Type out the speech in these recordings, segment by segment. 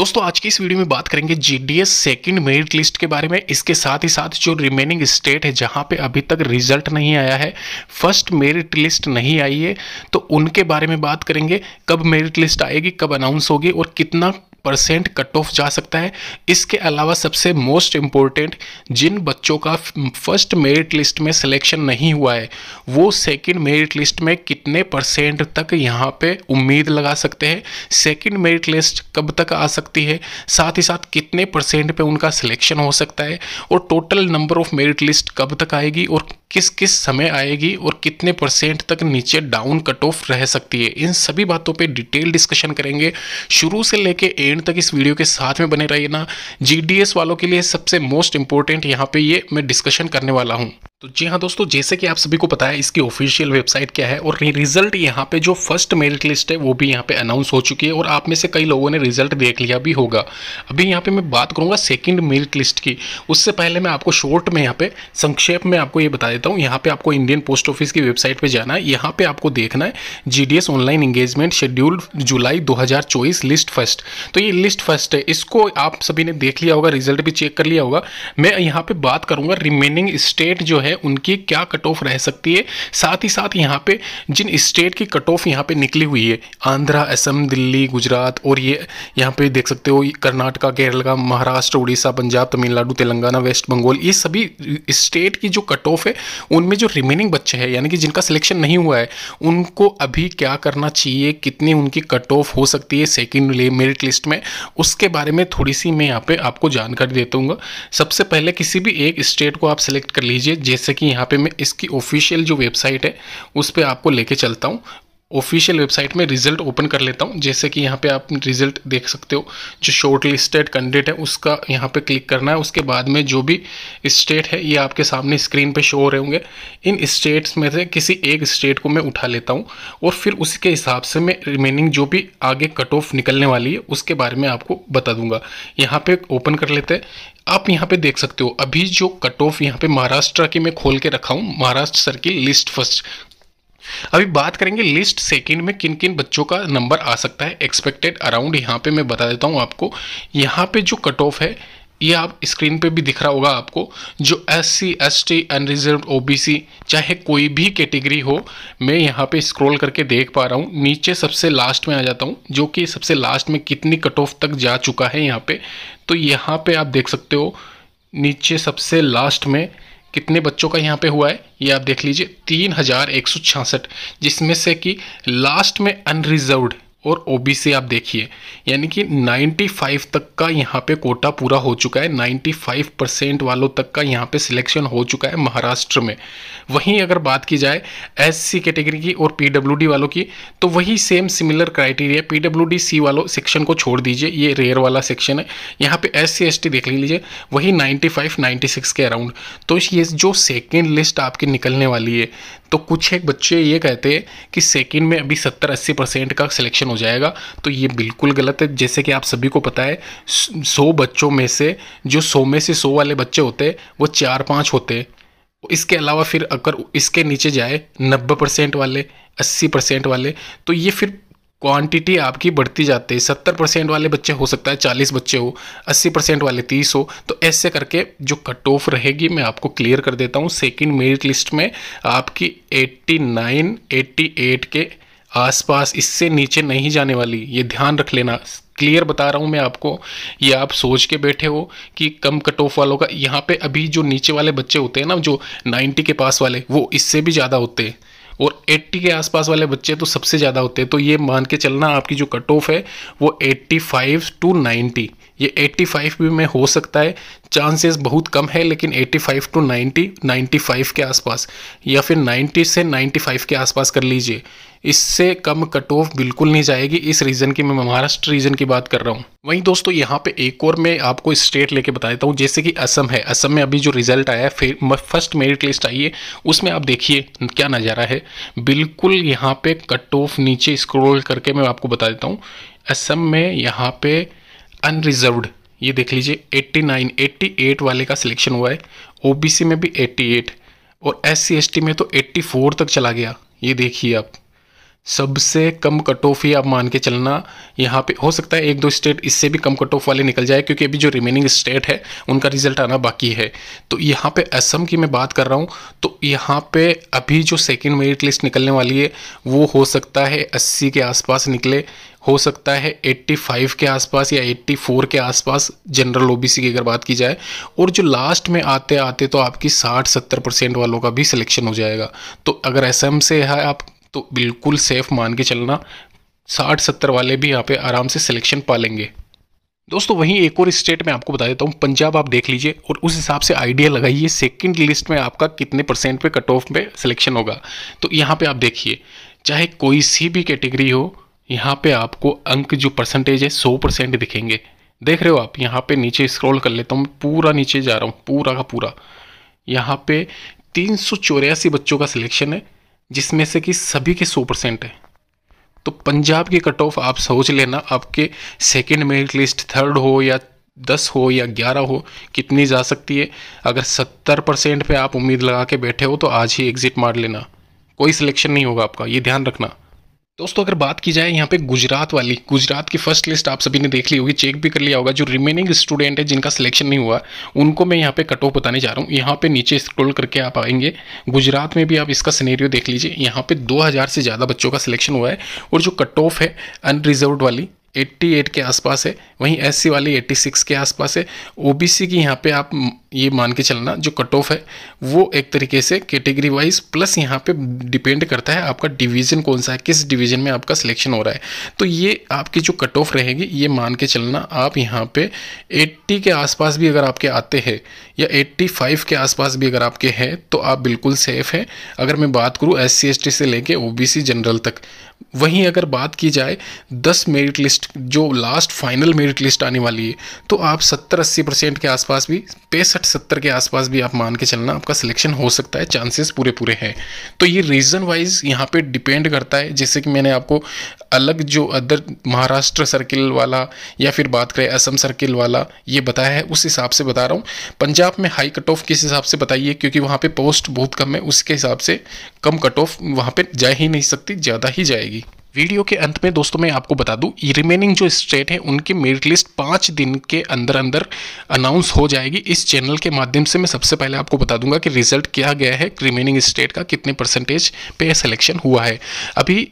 दोस्तों आज की इस वीडियो में बात करेंगे जीडीएस सेकंड मेरिट लिस्ट के बारे में इसके साथ ही साथ जो रिमेनिंग स्टेट है जहां पे अभी तक रिजल्ट नहीं आया है फर्स्ट मेरिट लिस्ट नहीं आई है तो उनके बारे में बात करेंगे कब मेरिट लिस्ट आएगी कब अनाउंस होगी और कितना परसेंट कट ऑफ जा सकता है इसके अलावा सबसे मोस्ट इम्पोर्टेंट जिन बच्चों का फर्स्ट मेरिट लिस्ट में सिलेक्शन नहीं हुआ है वो सेकंड मेरिट लिस्ट में कितने परसेंट तक यहाँ पे उम्मीद लगा सकते हैं सेकंड मेरिट लिस्ट कब तक आ सकती है साथ ही साथ कितने परसेंट पे उनका सिलेक्शन हो सकता है और total number of merit list कब तक आएगी और किस किस समय आएगी और कितने परसेंट तक नीचे डाउन कट ऑफ रह सकती है इन सभी बातों पे डिटेल डिस्कशन करेंगे शुरू से लेके एंड तक इस वीडियो के साथ में बने रहिए ना जीडीएस वालों के लिए सबसे मोस्ट इंपॉर्टेंट यहाँ पे ये मैं डिस्कशन करने वाला हूँ तो जी हाँ दोस्तों जैसे कि आप सभी को पता है इसकी ऑफिशियल वेबसाइट क्या है और रिजल्ट यहाँ पे जो फर्स्ट मेरिट लिस्ट है वो भी यहाँ पे अनाउंस हो चुकी है और आप में से कई लोगों ने रिजल्ट देख लिया भी होगा अभी यहाँ पे मैं बात करूँगा सेकंड मेरिट लिस्ट की उससे पहले मैं आपको शॉर्ट में यहाँ पे संक्षेप में आपको ये बता देता हूँ यहाँ पर आपको इंडियन पोस्ट ऑफिस की वेबसाइट पर जाना है यहाँ पर आपको देखना है जी ऑनलाइन इंगेजमेंट शेड्यूल जुलाई दो लिस्ट फर्स्ट तो ये लिस्ट फर्स्ट है इसको आप सभी ने देख लिया होगा रिजल्ट भी चेक कर लिया होगा मैं यहाँ पर बात करूँगा रिमेनिंग स्टेट जो है है उनकी क्या कट ऑफ रह सकती है साथ ही साथ यहाँ पे जिन स्टेट की कट ऑफ यहाँ पे निकली हुई है आंध्रा असम दिल्ली गुजरात और ये यहाँ पे देख सकते हो कर्नाटका केरला महाराष्ट्र उड़ीसा पंजाब तमिलनाडु तेलंगाना वेस्ट बंगाल ये सभी स्टेट की जो कट ऑफ है उनमें जो रिमेनिंग बच्चे हैं यानी कि जिनका सिलेक्शन नहीं हुआ है उनको अभी क्या करना चाहिए कितनी उनकी कट ऑफ हो सकती है सेकेंड मेरिट लिस्ट में उसके बारे में थोड़ी सी मैं यहाँ पे आपको जानकारी देता हूँ सबसे पहले किसी भी एक स्टेट को आप सिलेक्ट कर लीजिए जैसे कि यहाँ पे मैं इसकी ऑफिशियल जो वेबसाइट है उस पर आपको लेके चलता हूँ ऑफिशियल वेबसाइट में रिजल्ट ओपन कर लेता हूँ जैसे कि यहाँ पे आप रिजल्ट देख सकते हो जो शॉर्ट लिस्टेड कैंडिडेट है उसका यहाँ पे क्लिक करना है उसके बाद में जो भी स्टेट है ये आपके सामने स्क्रीन पे शो हो रहे होंगे इन स्टेट्स में से किसी एक स्टेट को मैं उठा लेता हूँ और फिर उसके हिसाब से मैं रिमेनिंग जो भी आगे कट ऑफ निकलने वाली है उसके बारे में आपको बता दूंगा यहाँ पर ओपन कर लेते हैं आप यहाँ पे देख सकते हो अभी जो कट ऑफ यहाँ पे महाराष्ट्र की मैं खोल के रखा हूँ महाराष्ट्र सर की लिस्ट फर्स्ट अभी बात करेंगे लिस्ट सेकेंड में किन किन बच्चों का नंबर आ सकता है एक्सपेक्टेड अराउंड यहाँ पे मैं बता देता हूँ आपको यहाँ पे जो कट ऑफ है ये आप स्क्रीन पे भी दिख रहा होगा आपको जो S C S T unreserve O B C चाहे कोई भी कैटेगरी हो मैं यहाँ पे स्क्रॉल करके देख पा रहा हूँ नीचे सबसे लास्ट में आ जाता हूँ जो कि सबसे लास्ट में कितनी कट ऑफ तक जा चुका है यहाँ पे तो यहाँ पे आप देख सकते हो नीचे सबसे लास्ट में कितने बच्चों का यहाँ पे हुआ है ये आप देख लीजिए तीन हज़ार एक सौ छियासठ जिसमें से कि लास्ट में अनरिजर्व और ओबीसी आप देखिए यानी कि 95 तक का यहाँ पे कोटा पूरा हो चुका है 95 परसेंट वालों तक का यहाँ पे सिलेक्शन हो चुका है महाराष्ट्र में वहीं अगर बात की जाए एससी कैटेगरी की और पीडब्ल्यूडी वालों की तो वही same similar criteria PWD C वालों सेक्शन को छोड़ दीजिए ये रेयर वाला सेक्शन है यहाँ पर एस सी एस टी देख लीजिए वही नाइन्टी फाइव के अराउंड तो ये जो सेकेंड लिस्ट आपकी निकलने वाली है तो कुछ एक बच्चे ये कहते हैं कि सेकेंड में अभी सत्तर अस्सी परसेंट का सिलेक्शन हो जाएगा तो ये बिल्कुल गलत है जैसे कि आप सभी को पता है सौ बच्चों में से जो सौ में से सौ वाले बच्चे होते वो चार पाँच होते इसके अलावा फिर अगर इसके नीचे जाए नब्बे परसेंट वाले अस्सी परसेंट वाले तो ये फिर क्वांटिटी आपकी बढ़ती जाती है सत्तर परसेंट वाले बच्चे हो सकता है चालीस बच्चे हो अस्सी परसेंट वाले तीस हो तो ऐसे करके जो कट ऑफ रहेगी मैं आपको क्लियर कर देता हूँ सेकंड मेरिट लिस्ट में आपकी एट्टी नाइन एट्टी एट के आसपास इससे नीचे नहीं जाने वाली ये ध्यान रख लेना क्लियर बता रहा हूँ मैं आपको ये आप सोच के बैठे हो कि कम कट ऑफ वालों का यहाँ पे अभी जो नीचे वाले बच्चे होते हैं ना जो 90 के पास वाले वो इससे भी ज़्यादा होते हैं और 80 के आसपास वाले बच्चे तो सबसे ज़्यादा होते हैं तो ये मान के चलना आपकी जो कट ऑफ है वो 85 टू 90 ये 85 भी में हो सकता है चांसेस बहुत कम है लेकिन 85 टू नाइन्टी नाइन्टी के आसपास या फिर 90 से 95 के आसपास कर लीजिए इससे कम कट ऑफ बिल्कुल नहीं जाएगी इस रीजन की मैं महाराष्ट्र रीजन की बात कर रहा हूँ वहीं दोस्तों यहाँ पे एक और मैं आपको स्टेट लेके बता देता हूँ जैसे कि असम है असम में अभी जो रिजल्ट आया फिर फर्स्ट मेरिट लिस्ट आई है उसमें आप देखिए क्या नज़ारा है बिल्कुल यहाँ पे कट ऑफ नीचे स्क्रोल करके मैं आपको बता देता हूँ असम में यहाँ पे अनरिज़र्वड ये देख लीजिए 89 88 वाले का सिलेक्शन हुआ है ओबीसी में भी 88 और एस सी में तो 84 तक चला गया ये देखिए आप सबसे कम कट ऑफ ही आप मान के चलना यहाँ पे हो सकता है एक दो स्टेट इससे भी कम कट ऑफ वाले निकल जाए क्योंकि अभी जो रिमेनिंग स्टेट है उनका रिजल्ट आना बाकी है तो यहाँ पे असम की मैं बात कर रहा हूँ तो यहाँ पे अभी जो सेकंड मेरिट लिस्ट निकलने वाली है वो हो सकता है 80 के आसपास निकले हो सकता है 85 के आसपास या 84 के आसपास जनरल ओबीसी की अगर बात की जाए और जो लास्ट में आते आते तो आपकी 60-70 परसेंट वालों का भी सिलेक्शन हो जाएगा तो अगर एसएम से है आप तो बिल्कुल सेफ़ मान के चलना साठ सत्तर वाले भी यहाँ पे आराम से सिलेक्शन पा लेंगे दोस्तों वहीं एक और स्टेट में आपको बता देता हूँ पंजाब आप देख लीजिए और उस हिसाब से आइडिया लगाइए सेकंड लिस्ट में आपका कितने परसेंट पे कट ऑफ में सिलेक्शन होगा तो यहाँ पे आप देखिए चाहे कोई सी भी कैटेगरी हो यहाँ पे आपको अंक जो परसेंटेज है सौ परसेंट दिखेंगे देख रहे हो आप यहाँ पर नीचे स्क्रोल कर लेता हूँ पूरा नीचे जा रहा हूँ पूरा का पूरा यहाँ पे तीन बच्चों का सिलेक्शन है जिसमें से कि सभी के सौ परसेंट है तो पंजाब की कट ऑफ आप सोच लेना आपके सेकेंड मेरिट लिस्ट थर्ड हो या दस हो या ग्यारह हो कितनी जा सकती है अगर सत्तर परसेंट पर आप उम्मीद लगा के बैठे हो तो आज ही एग्ज़िट मार लेना कोई सिलेक्शन नहीं होगा आपका ये ध्यान रखना दोस्तों अगर बात की जाए यहाँ पे गुजरात वाली गुजरात की फर्स्ट लिस्ट आप सभी ने देख ली होगी चेक भी कर लिया होगा जो रिमेनिंग स्टूडेंट है जिनका सिलेक्शन नहीं हुआ उनको मैं यहाँ पे कट ऑफ बताने जा रहा हूँ यहाँ पे नीचे स्क्रॉल करके आप आएंगे गुजरात में भी आप इसका सिनेरियो देख लीजिए यहाँ पे 2000 से ज़्यादा बच्चों का सिलेक्शन हुआ है और जो कट ऑफ है अनरिजर्व वाली 88 के आसपास है वहीं एस वाली 86 के आसपास है ओबीसी की यहाँ पे आप ये मान के चलना जो कट ऑफ है वो एक तरीके से कैटेगरी वाइज प्लस यहाँ पे डिपेंड करता है आपका डिवीजन कौन सा है किस डिवीजन में आपका सिलेक्शन हो रहा है तो ये आपकी जो कट ऑफ रहेगी ये मान के चलना आप यहाँ पे 80 के आसपास भी अगर आपके आते हैं या 85 के आसपास भी अगर आपके हैं तो आप बिल्कुल सेफ़ हैं अगर मैं बात करूँ एस सी से लेके सी जनरल तक वहीं अगर बात की जाए दस मेरिट लिस्ट जो last final merit merit list आने वाली है तो आप सत्तर अस्सी परसेंट के आसपास भी पैंसठ सत्तर के आसपास भी आप मान के चलना आपका सिलेक्शन हो सकता है चांसेस पूरे पूरे हैं तो ये रीज़न वाइज यहाँ पे डिपेंड करता है जैसे कि मैंने आपको अलग जो अदर महाराष्ट्र सर्किल वाला या फिर बात करें असम सर्किल वाला ये बताया है उस हिसाब से बता रहा हूँ पंजाब में हाई कट ऑफ किस हिसाब से बताइए क्योंकि वहाँ पे पोस्ट बहुत कम है उसके हिसाब से कम कट ऑफ वहाँ पर जा ही नहीं सकती ज़्यादा ही जाएगी वीडियो के अंत में दोस्तों मैं आपको बता दूं रिमेनिंग जो स्टेट हैं उनकी मेरिट लिस्ट पाँच दिन के अंदर अंदर अनाउंस हो जाएगी इस चैनल के माध्यम से मैं सबसे पहले आपको बता दूंगा कि रिजल्ट क्या गया है रिमेनिंग स्टेट का कितने परसेंटेज पे सिलेक्शन हुआ है अभी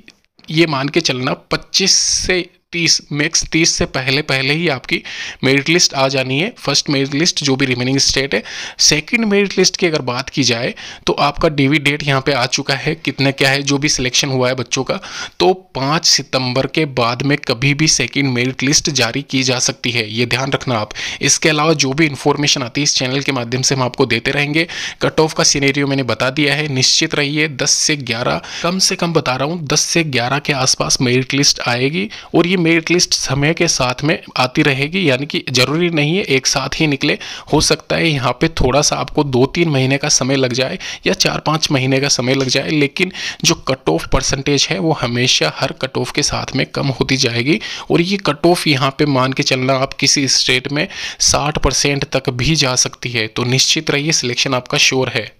ये मान के चलना 25 से तीस मैक्स तीस से पहले पहले ही आपकी मेरिट लिस्ट आ जानी है फर्स्ट मेरिट लिस्ट जो भी रिमेनिंग स्टेट है सेकंड मेरिट लिस्ट की अगर बात की जाए तो आपका डीवी डेट यहाँ पे आ चुका है कितने क्या है जो भी सिलेक्शन हुआ है बच्चों का तो पाँच सितंबर के बाद में कभी भी सेकंड मेरिट लिस्ट जारी की जा सकती है ये ध्यान रखना आप इसके अलावा जो भी इन्फॉर्मेशन आती है इस चैनल के माध्यम से हम आपको देते रहेंगे कट ऑफ का सीनेरियो मैंने बता दिया है निश्चित रहिए दस से ग्यारह कम से कम बता रहा हूँ दस से ग्यारह के आसपास मेरिट लिस्ट आएगी और ये मेरिट लिस्ट समय के साथ में आती रहेगी यानी कि ज़रूरी नहीं है एक साथ ही निकले हो सकता है यहाँ पे थोड़ा सा आपको दो तीन महीने का समय लग जाए या चार पाँच महीने का समय लग जाए लेकिन जो कट ऑफ परसेंटेज है वो हमेशा हर कट ऑफ के साथ में कम होती जाएगी और ये कट ऑफ यहाँ पर मान के चलना आप किसी स्टेट में साठ परसेंट तक भी जा सकती है तो निश्चित रहिए सिलेक्शन आपका श्योर है